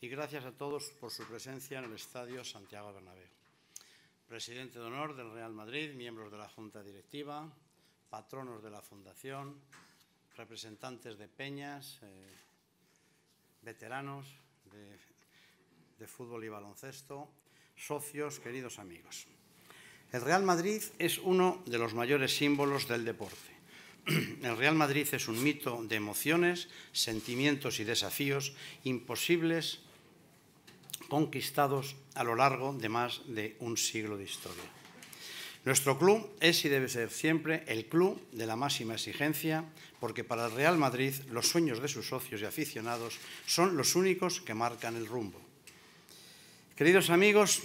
y gracias a todos por su presencia en el Estadio Santiago Bernabéu. Presidente de honor del Real Madrid, miembros de la Junta Directiva, patronos de la Fundación, representantes de peñas, eh, veteranos de, de fútbol y baloncesto, socios, queridos amigos. El Real Madrid es uno de los mayores símbolos del deporte. El Real Madrid es un mito de emociones, sentimientos y desafíos imposibles conquistados a lo largo de más de un siglo de historia. Nuestro club es y debe ser siempre el club de la máxima exigencia, porque para el Real Madrid los sueños de sus socios y aficionados son los únicos que marcan el rumbo. Queridos amigos,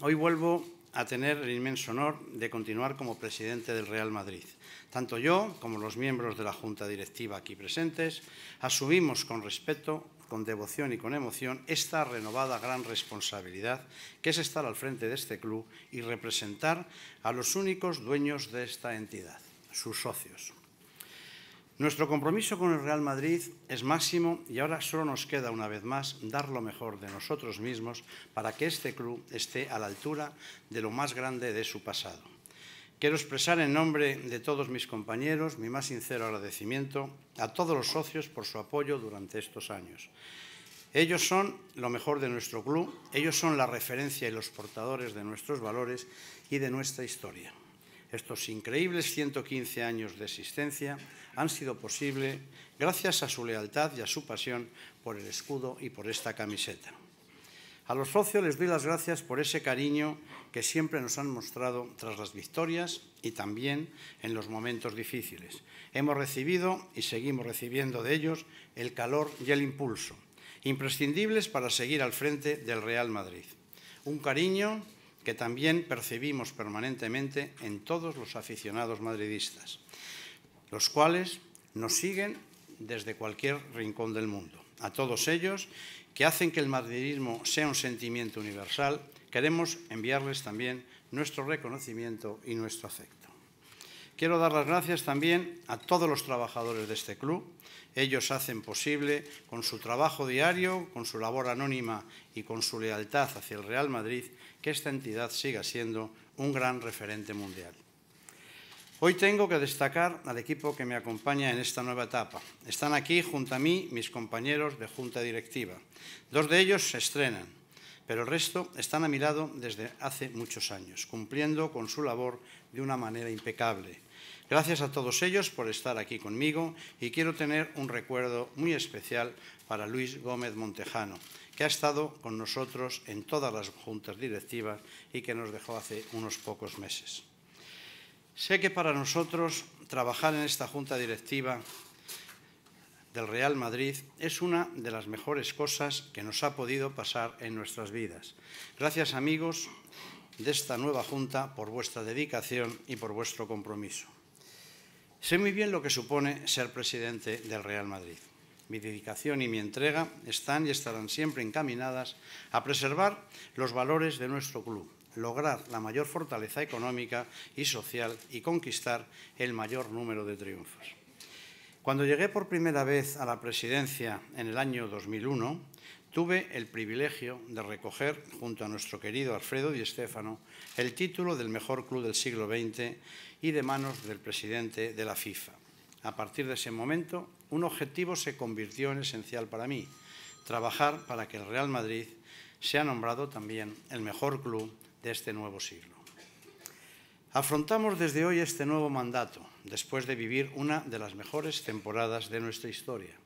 hoy vuelvo a tener el inmenso honor de continuar como presidente del Real Madrid. Tanto yo como los miembros de la Junta Directiva aquí presentes asumimos con respeto, con devoción y con emoción esta renovada gran responsabilidad que es estar al frente de este club y representar a los únicos dueños de esta entidad, sus socios. Nuestro compromiso con el Real Madrid es máximo y ahora solo nos queda una vez más dar lo mejor de nosotros mismos para que este club esté a la altura de lo más grande de su pasado. Quiero expresar en nombre de todos mis compañeros mi más sincero agradecimiento a todos los socios por su apoyo durante estos años. Ellos son lo mejor de nuestro club, ellos son la referencia y los portadores de nuestros valores y de nuestra historia. Estos increíbles 115 años de existencia han sido posible gracias a su lealtad y a su pasión por el escudo y por esta camiseta. A los socios les doy las gracias por ese cariño que siempre nos han mostrado tras las victorias y también en los momentos difíciles. Hemos recibido y seguimos recibiendo de ellos el calor y el impulso, imprescindibles para seguir al frente del Real Madrid. Un cariño que también percibimos permanentemente en todos los aficionados madridistas, los cuales nos siguen desde cualquier rincón del mundo. A todos ellos, que hacen que el madridismo sea un sentimiento universal, queremos enviarles también nuestro reconocimiento y nuestro afecto. Quiero dar las gracias también a todos los trabajadores de este club. Ellos hacen posible, con su trabajo diario, con su labor anónima y con su lealtad hacia el Real Madrid, que esta entidad siga siendo un gran referente mundial. Hoy tengo que destacar al equipo que me acompaña en esta nueva etapa. Están aquí junto a mí mis compañeros de Junta Directiva. Dos de ellos se estrenan pero el resto están a mi lado desde hace muchos años, cumpliendo con su labor de una manera impecable. Gracias a todos ellos por estar aquí conmigo y quiero tener un recuerdo muy especial para Luis Gómez Montejano, que ha estado con nosotros en todas las juntas directivas y que nos dejó hace unos pocos meses. Sé que para nosotros trabajar en esta junta directiva del Real Madrid es una de las mejores cosas que nos ha podido pasar en nuestras vidas. Gracias amigos de esta nueva Junta por vuestra dedicación y por vuestro compromiso. Sé muy bien lo que supone ser presidente del Real Madrid. Mi dedicación y mi entrega están y estarán siempre encaminadas a preservar los valores de nuestro club, lograr la mayor fortaleza económica y social y conquistar el mayor número de triunfos. Cuando llegué por primera vez a la presidencia en el año 2001, tuve el privilegio de recoger, junto a nuestro querido Alfredo Di Stéfano, el título del mejor club del siglo XX y de manos del presidente de la FIFA. A partir de ese momento, un objetivo se convirtió en esencial para mí, trabajar para que el Real Madrid sea nombrado también el mejor club de este nuevo siglo. Afrontamos desde hoy este nuevo mandato, después de vivir una de las mejores temporadas de nuestra historia.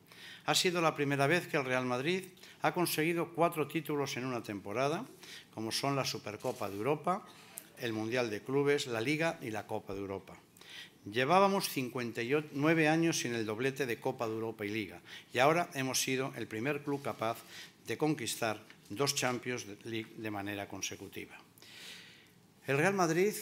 Ha sido la primera vez que el Real Madrid ha conseguido cuatro títulos en una temporada, como son la Supercopa de Europa, el Mundial de Clubes, la Liga y la Copa de Europa. Llevábamos 59 años sin el doblete de Copa de Europa y Liga y ahora hemos sido el primer club capaz de conquistar dos Champions League de manera consecutiva. El Real Madrid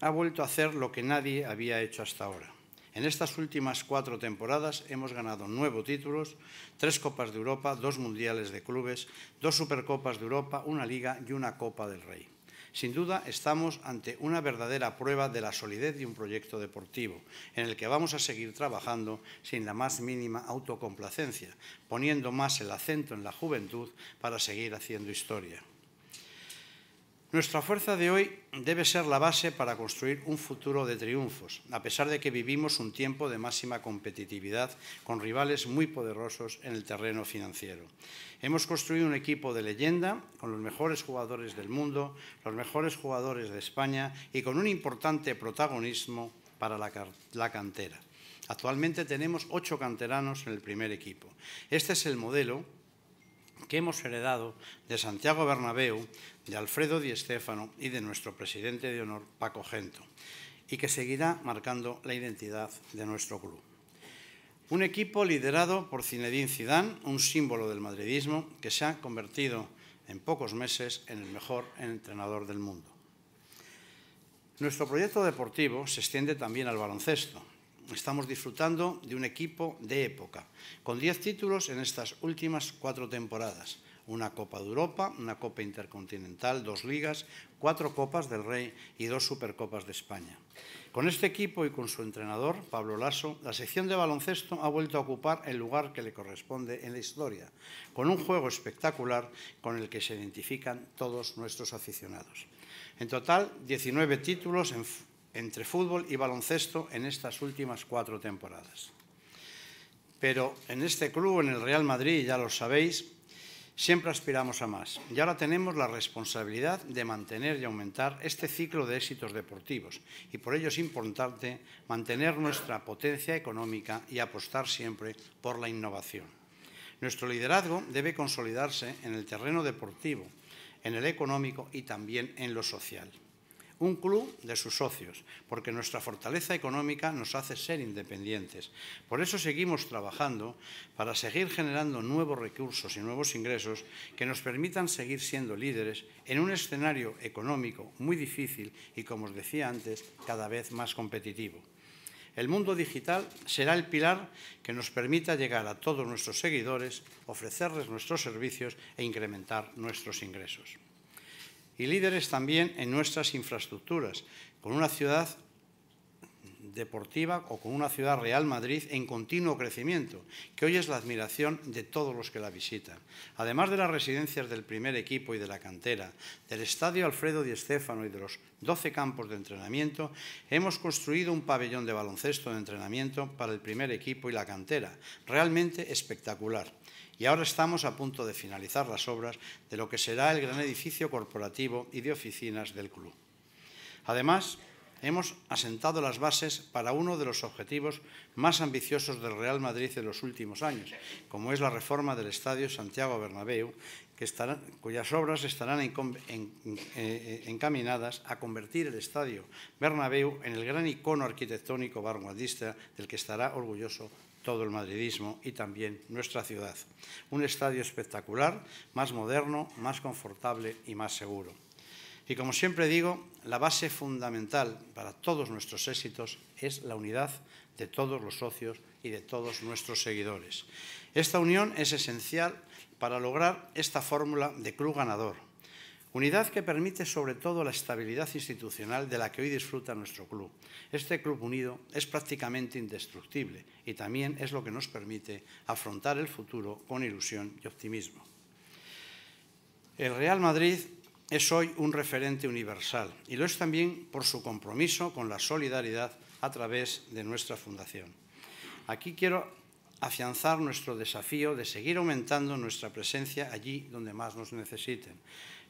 ha vuelto a hacer lo que nadie había hecho hasta ahora. En estas últimas cuatro temporadas hemos ganado nueve títulos, tres Copas de Europa, dos Mundiales de Clubes, dos Supercopas de Europa, una Liga y una Copa del Rey. Sin duda, estamos ante una verdadera prueba de la solidez de un proyecto deportivo, en el que vamos a seguir trabajando sin la más mínima autocomplacencia, poniendo más el acento en la juventud para seguir haciendo historia. Nuestra fuerza de hoy debe ser la base para construir un futuro de triunfos, a pesar de que vivimos un tiempo de máxima competitividad con rivales muy poderosos en el terreno financiero. Hemos construido un equipo de leyenda con los mejores jugadores del mundo, los mejores jugadores de España y con un importante protagonismo para la, cantera. Actualmente tenemos ocho canteranos en el primer equipo. Este es el modelo que hemos heredado de Santiago Bernabéu, de Alfredo Di Stéfano y de nuestro presidente de honor, Paco Gento, y que seguirá marcando la identidad de nuestro club. Un equipo liderado por Zinedine Zidane, un símbolo del madridismo, que se ha convertido en pocos meses en el mejor entrenador del mundo. Nuestro proyecto deportivo se extiende también al baloncesto, estamos disfrutando de un equipo de época, con 10 títulos en estas últimas cuatro temporadas. Una Copa de Europa, una Copa Intercontinental, dos ligas, cuatro Copas del Rey y dos Supercopas de España. Con este equipo y con su entrenador, Pablo Lasso, la sección de baloncesto ha vuelto a ocupar el lugar que le corresponde en la historia, con un juego espectacular con el que se identifican todos nuestros aficionados. En total, 19 títulos en entre fútbol y baloncesto en estas últimas cuatro temporadas. Pero en este club, en el Real Madrid, ya lo sabéis, siempre aspiramos a más. Y ahora tenemos la responsabilidad de mantener y aumentar este ciclo de éxitos deportivos. Y por ello es importante mantener nuestra potencia económica y apostar siempre por la innovación. Nuestro liderazgo debe consolidarse en el terreno deportivo, en el económico y también en lo social un club de sus socios, porque nuestra fortaleza económica nos hace ser independientes. Por eso seguimos trabajando para seguir generando nuevos recursos y nuevos ingresos que nos permitan seguir siendo líderes en un escenario económico muy difícil y, como os decía antes, cada vez más competitivo. El mundo digital será el pilar que nos permita llegar a todos nuestros seguidores, ofrecerles nuestros servicios e incrementar nuestros ingresos y líderes también en nuestras infraestructuras, con una ciudad deportiva o con una ciudad Real Madrid en continuo crecimiento, que hoy es la admiración de todos los que la visitan. Además de las residencias del primer equipo y de la cantera, del estadio Alfredo Di Stéfano y de los 12 campos de entrenamiento, hemos construido un pabellón de baloncesto de entrenamiento para el primer equipo y la cantera, realmente espectacular y ahora estamos a punto de finalizar las obras de lo que será el gran edificio corporativo y de oficinas del club. Además, hemos asentado las bases para uno de los objetivos más ambiciosos del Real Madrid en los últimos años, como es la reforma del Estadio Santiago Bernabéu cuyas obras estarán eh, eh, encaminadas a convertir el Estadio Bernabéu en el gran icono arquitectónico vanguardista del que estará orgulloso todo el madridismo y también nuestra ciudad. Un estadio espectacular, más moderno, más confortable y más seguro. Y como siempre digo, la base fundamental para todos nuestros éxitos es la unidad de todos los socios y de todos nuestros seguidores. Esta unión es esencial para lograr esta fórmula de club ganador. Unidad que permite sobre todo la estabilidad institucional de la que hoy disfruta nuestro club. Este club unido es prácticamente indestructible y también es lo que nos permite afrontar el futuro con ilusión y optimismo. El Real Madrid es hoy un referente universal y lo es también por su compromiso con la solidaridad a través de nuestra fundación. Aquí quiero afianzar nuestro desafío de seguir aumentando nuestra presencia allí donde más nos necesiten.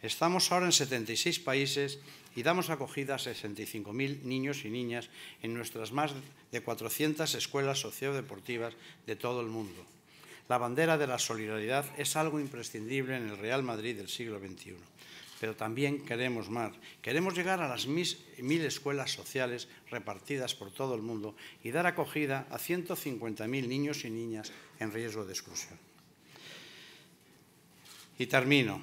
Estamos ahora en 76 países y damos acogida a 65.000 niños y niñas en nuestras más de 400 escuelas sociodeportivas de todo el mundo. La bandera de la solidaridad es algo imprescindible en el Real Madrid del siglo XXI pero también queremos más. Queremos llegar a las mil escuelas sociales repartidas por todo el mundo y dar acogida a 150.000 niños y niñas en riesgo de exclusión. Y termino.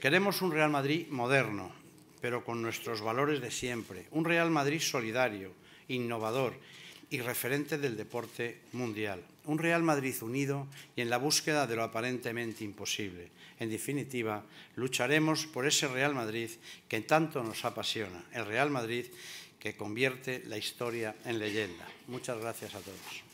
Queremos un Real Madrid moderno, pero con nuestros valores de siempre. Un Real Madrid solidario, innovador y referente del deporte mundial. Un Real Madrid unido y en la búsqueda de lo aparentemente imposible. En definitiva, lucharemos por ese Real Madrid que tanto nos apasiona, el Real Madrid que convierte la historia en leyenda. Muchas gracias a todos.